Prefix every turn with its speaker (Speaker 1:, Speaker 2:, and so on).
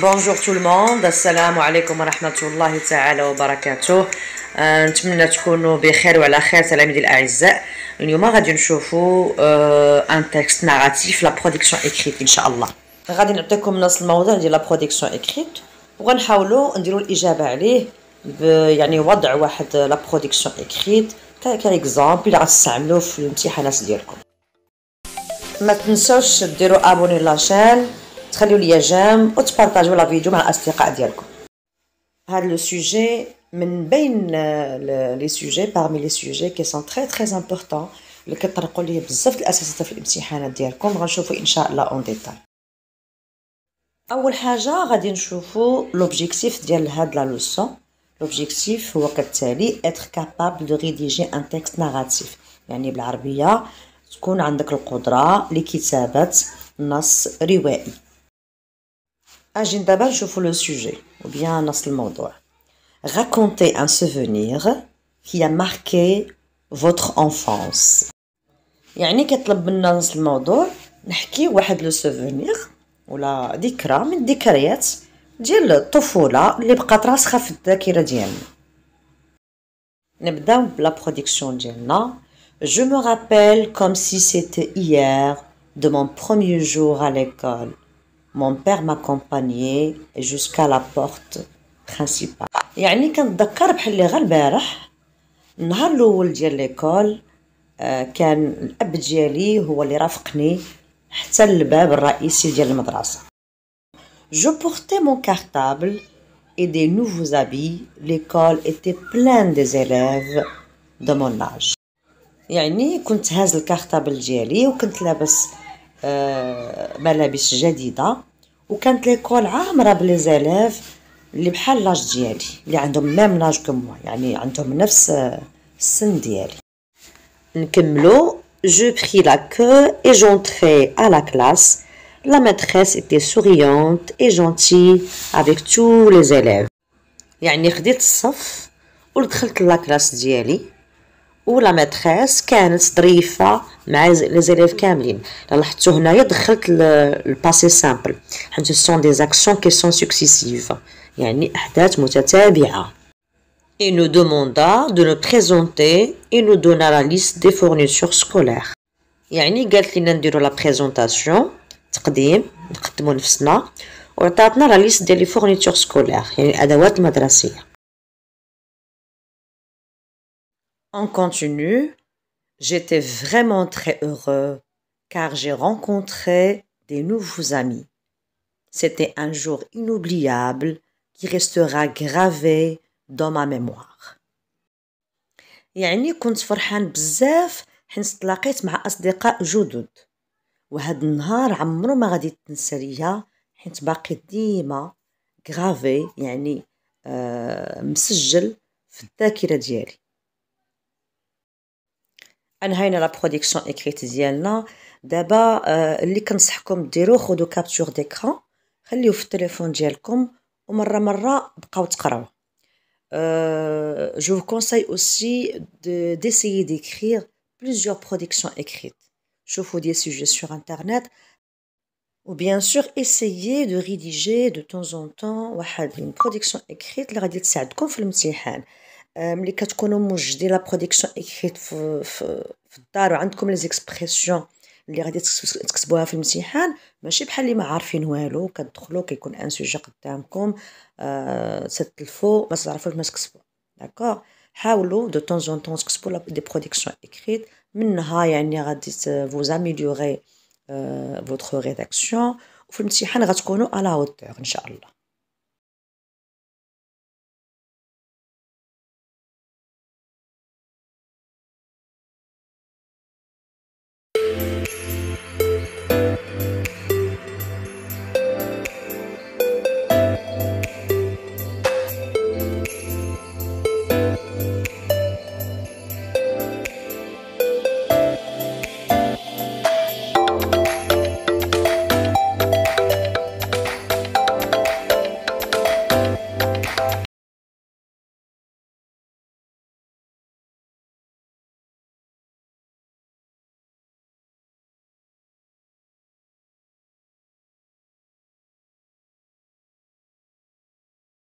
Speaker 1: بونجور تو الموند السلام عليكم ورحمه الله تعالى وبركاته آه نتمنى تكونوا بخير وعلى خير تلاميذي الاعزاء اليوم غادي نشوفوا آه ان تيكست ناراتيف لا برودكسيون اكريت ان شاء الله غادي نعطيكم نفس الموضوع ديال لا برودكسيون اكريت وغنحاولوا نديروا الاجابه عليه يعني وضع واحد لا برودكسيون اكريت كاكزامبل غتستعملوه في الامتحانات ديالكم ما تنساوش ديروا ابوني لاشين تخليو ليا جام وتبارطاجيو لا فيديو مع الاصدقاء ديالكم هذا لو سوجي من بين لي سوجي parmi لي sujets qui sont très très importants اللي كطرقوا ليه بزاف الاساسيات في الامتحانات ديالكم غنشوفوا ان شاء الله اون ديتاي اول حاجه غادي نشوفوا لوبجيكتيف ديال هاد لا لوسون لوبجيكتيف هو كالتالي اتر كابابل دو ريديجي ان تيكست ناراتيف يعني بالعربيه تكون عندك القدره لكتابه نص روائي Aujourd'hui, je le sujet, ou bien نص raconter un souvenir qui a marqué votre enfance يعني كطلب منا نص نحكي واحد لو سوفونير ولا ذكرى من الذكريات ديال الطفوله اللي بقات Je me rappelle comme si c'était hier de mon premier jour à l'école. Mon père m'accompagnait jusqu'à la porte principale. يعني كنتذكر بحال اللي غير البارح النهار الاول ديال ليكول آه، كان الاب ديالي هو اللي رافقني حتى الباب الرئيسي ديال المدرسه جو بورتي مون كارطابل et دي نوفو habits l'école était pleine des élèves de mon يعني كنت هاز الكارطابل ديالي وكنت لابس آه، ملابس جديده وكانت ليكول عامره بليزالاف اللي بحال لاج ديالي اللي عندهم ميم لاج كو يعني عندهم نفس آه، السن ديالي نكملو جو pris لا كو اي j'entrai ا لا كلاس لا ماتريس était سوريونت اي جونتي افيك تو لي زيليف يعني خديت الصف ودخلت لا كلاس ديالي la maîtresse كانت ظريفه مع les élèves كاملين لاحظتوا هنايا دخلت الباسي سامبل حيت سون دي Ce كي سون سوكسيسيف يعني احداث متتابعه Il nous demanda de nous présenter et nous donna la liste des fournitures scolaires. يعني قالت لنا نديرو لا بريزونطاسيون تقديم نقدمو نفسنا وعطاتنا لا ليست ديال لي en continu, j'étais vraiment très heureux car j'ai rencontré des nouveaux amis. C'était un jour inoubliable qui restera gravé dans ma mémoire. يعني كنت فرحان بزاف مع أصدقاء جدد النهار عمرو ما غادي ليا ديما يعني مسجل في ديالي en ce qui concerne la production écrite, il faut que vous puissiez faire des capture d'écran, vous pouvez vous faire des téléphones et vous pouvez vous faire des choses. Je vous conseille aussi d'essayer d'écrire plusieurs productions écrites. Si vous avez des sujets sur internet, ou bien sûr, essayez de rédiger de temps en temps une production écrite qui vous aide à faire des films. ملي كتكونوا موجدين لا برودكسيون اكريت في, في, في الدار وعندكم لي زيكسبرسيون اللي غادي تكتبوها في الامتحان ماشي بحال اللي ما عارفين والو كتدخلوا كيكون ان سوجي قدامكم آه تتلفوا ما تعرفوش ما تكتبوا داكوغ حاولوا دو طون زون طون تكتبوا دي برودكسيون اكريت منها يعني غادي فوز اميليوري فوتر ريداكسيون وفي الامتحان غتكونوا على هوتور ان شاء الله